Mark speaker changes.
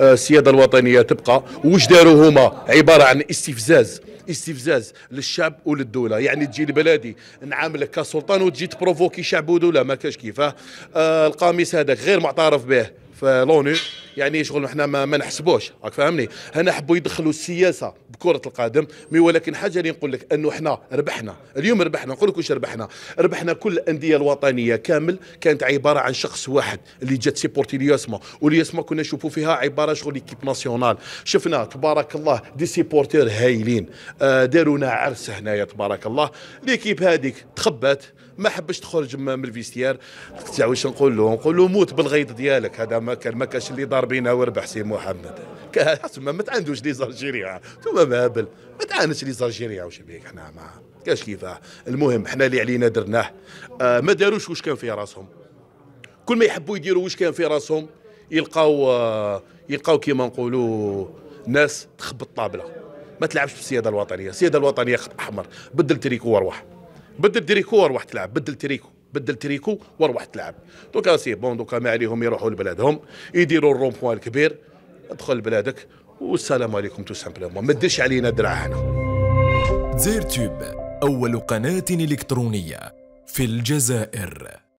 Speaker 1: آه، السياده الوطنيه تبقى واش داروا هما عباره عن استفزاز استفزاز للشعب وللدوله يعني تجي لبلادي نعاملك كسلطان وتجي تبروفوكي شعب ودوله ما كاش كيفاه آه القميص هذا غير معترف به في لونو يعني شغل احنا ما, ما نحسبوش راك فاهمني هنا حبوا يدخلوا السياسه بكره القدم مي ولكن حاجه اللي نقول لك انه احنا ربحنا اليوم ربحنا نقول لك واش ربحنا ربحنا كل الانديه الوطنيه كامل كانت عباره عن شخص واحد اللي جات سيبورتي لياسما واليوسما كنا نشوفوا فيها عباره شغل ليكيب ناسيونال شفنا تبارك الله دي سيبورتير هايلين آه دارونا عرس هنايا تبارك الله ليكيب هذيك تخبات ما حبش تخرج من الفيستيار واش نقول له نقول له موت بالغيض ديالك هذا ما كان ما كانش اللي دار ربينا وربح سي محمد ثم ما تعاندوش لي زالجيريا ثم مهبل ما تعاندش لي زالجيريا واش بيك حنا ما كاش كيفاه المهم حنا اللي علينا درناه آه ما داروش واش كان في راسهم كل ما يحبوا يديروا واش كان في راسهم يلقاو آه، يلقاو كيما نقولوا ناس تخبط طابله ما تلعبش بالسياده الوطنيه السياده الوطنيه خط احمر بدل تريكو واروح بدل تريكو واروح تلعب بدل تريكو بدل تريكو واروح تلعب دوكا سي بون دوكا ما عليهم يروحوا لبلادهم يديروا الرون بوان الكبير ادخل بلادك والسلام عليكم تو سامبلومون ما ديرش علينا دراع هنا زير تيوب اول قناه الكترونيه في الجزائر